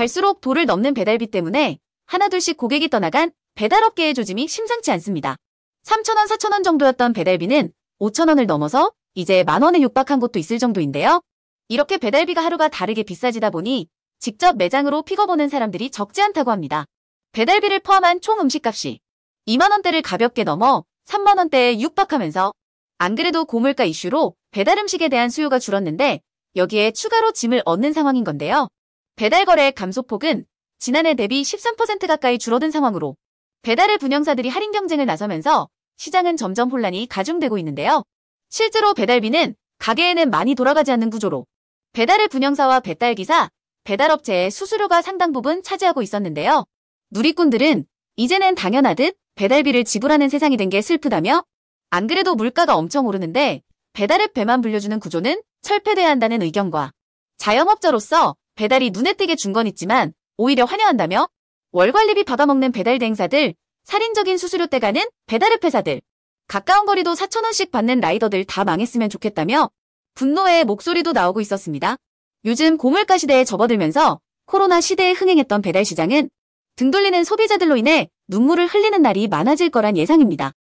갈수록 도를 넘는 배달비 때문에 하나둘씩 고객이 떠나간 배달업계의 조짐이 심상치 않습니다. 3천원4천원 정도였던 배달비는 5천원을 넘어서 이제 만원에 육박한 곳도 있을 정도인데요. 이렇게 배달비가 하루가 다르게 비싸지다 보니 직접 매장으로 픽업오는 사람들이 적지 않다고 합니다. 배달비를 포함한 총 음식값이 2만원대를 가볍게 넘어 3만원대에 육박하면서 안 그래도 고물가 이슈로 배달 음식에 대한 수요가 줄었는데 여기에 추가로 짐을 얻는 상황인 건데요. 배달 거래 감소폭은 지난해 대비 13% 가까이 줄어든 상황으로 배달의 분양사들이 할인 경쟁을 나서면서 시장은 점점 혼란이 가중되고 있는데요. 실제로 배달비는 가게에는 많이 돌아가지 않는 구조로 배달의 분양사와 배달기사, 배달업체의 수수료가 상당 부분 차지하고 있었는데요. 누리꾼들은 이제는 당연하듯 배달비를 지불하는 세상이 된 게 슬프다며 안 그래도 물가가 엄청 오르는데 배달앱 배만 불려주는 구조는 철폐돼야 한다는 의견과 자영업자로서 배달이 눈에 띄게 준 건 있지만 오히려 환영한다며 월관리비 받아먹는 배달 대행사들, 살인적인 수수료 때가는 배달앱 회사들, 가까운 거리도 4천원씩 받는 라이더들 다 망했으면 좋겠다며 분노의 목소리도 나오고 있었습니다. 요즘 고물가 시대에 접어들면서 코로나 시대에 흥행했던 배달 시장은 등 돌리는 소비자들로 인해 눈물을 흘리는 날이 많아질 거란 예상입니다.